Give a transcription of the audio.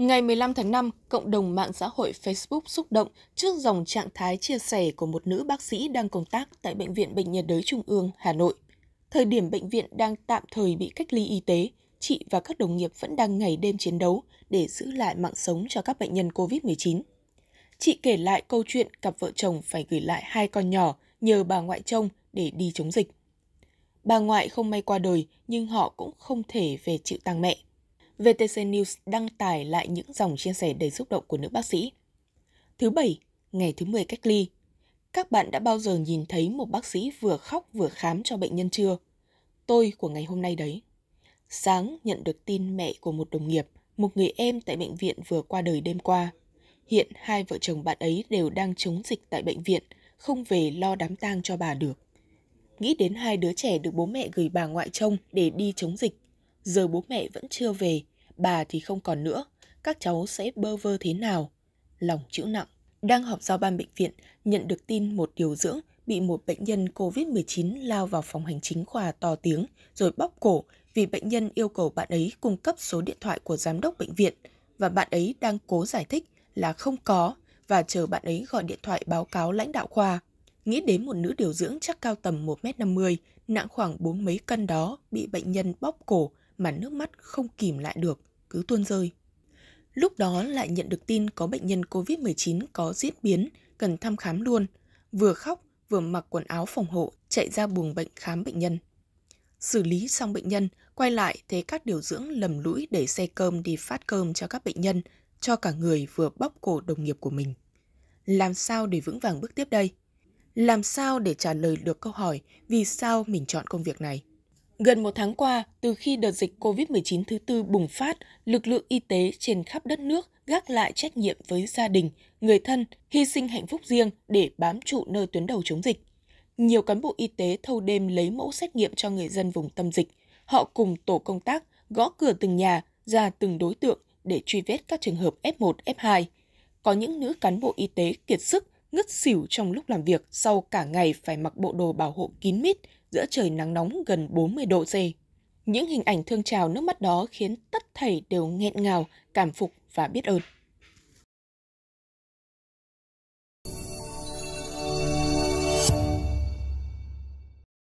Ngày 15 tháng 5, cộng đồng mạng xã hội Facebook xúc động trước dòng trạng thái chia sẻ của một nữ bác sĩ đang công tác tại Bệnh viện Bệnh nhiệt đới Trung ương, Hà Nội. Thời điểm bệnh viện đang tạm thời bị cách ly y tế, chị và các đồng nghiệp vẫn đang ngày đêm chiến đấu để giữ lại mạng sống cho các bệnh nhân COVID-19. Chị kể lại câu chuyện cặp vợ chồng phải gửi lại hai con nhỏ nhờ bà ngoại trông để đi chống dịch. Bà ngoại không may qua đời nhưng họ cũng không thể về chịu tang mẹ. VTC News đăng tải lại những dòng chia sẻ đầy xúc động của nữ bác sĩ. Thứ Bảy, ngày thứ 10 cách ly. Các bạn đã bao giờ nhìn thấy một bác sĩ vừa khóc vừa khám cho bệnh nhân chưa? Tôi của ngày hôm nay đấy. Sáng nhận được tin mẹ của một đồng nghiệp, một người em tại bệnh viện vừa qua đời đêm qua. Hiện hai vợ chồng bạn ấy đều đang chống dịch tại bệnh viện, không về lo đám tang cho bà được. Nghĩ đến hai đứa trẻ được bố mẹ gửi bà ngoại trông để đi chống dịch, Giờ bố mẹ vẫn chưa về, bà thì không còn nữa, các cháu sẽ bơ vơ thế nào? Lòng chữ nặng. Đang họp giao ban bệnh viện, nhận được tin một điều dưỡng bị một bệnh nhân COVID-19 lao vào phòng hành chính khoa to tiếng rồi bóp cổ vì bệnh nhân yêu cầu bạn ấy cung cấp số điện thoại của giám đốc bệnh viện và bạn ấy đang cố giải thích là không có và chờ bạn ấy gọi điện thoại báo cáo lãnh đạo khoa. Nghĩ đến một nữ điều dưỡng chắc cao tầm 1m50, nặng khoảng bốn mấy cân đó bị bệnh nhân bóp cổ mà nước mắt không kìm lại được, cứ tuôn rơi. Lúc đó lại nhận được tin có bệnh nhân COVID-19 có diễn biến, cần thăm khám luôn. Vừa khóc, vừa mặc quần áo phòng hộ, chạy ra buồng bệnh khám bệnh nhân. Xử lý xong bệnh nhân, quay lại thấy các điều dưỡng lầm lũi để xe cơm đi phát cơm cho các bệnh nhân, cho cả người vừa bóp cổ đồng nghiệp của mình. Làm sao để vững vàng bước tiếp đây? Làm sao để trả lời được câu hỏi vì sao mình chọn công việc này? Gần một tháng qua, từ khi đợt dịch COVID-19 thứ tư bùng phát, lực lượng y tế trên khắp đất nước gác lại trách nhiệm với gia đình, người thân, hy sinh hạnh phúc riêng để bám trụ nơi tuyến đầu chống dịch. Nhiều cán bộ y tế thâu đêm lấy mẫu xét nghiệm cho người dân vùng tâm dịch. Họ cùng tổ công tác gõ cửa từng nhà, ra từng đối tượng để truy vết các trường hợp F1, F2. Có những nữ cán bộ y tế kiệt sức, ngất xỉu trong lúc làm việc sau cả ngày phải mặc bộ đồ bảo hộ kín mít giữa trời nắng nóng gần 40 độ C. Những hình ảnh thương trào nước mắt đó khiến tất thảy đều nghẹn ngào, cảm phục và biết ơn.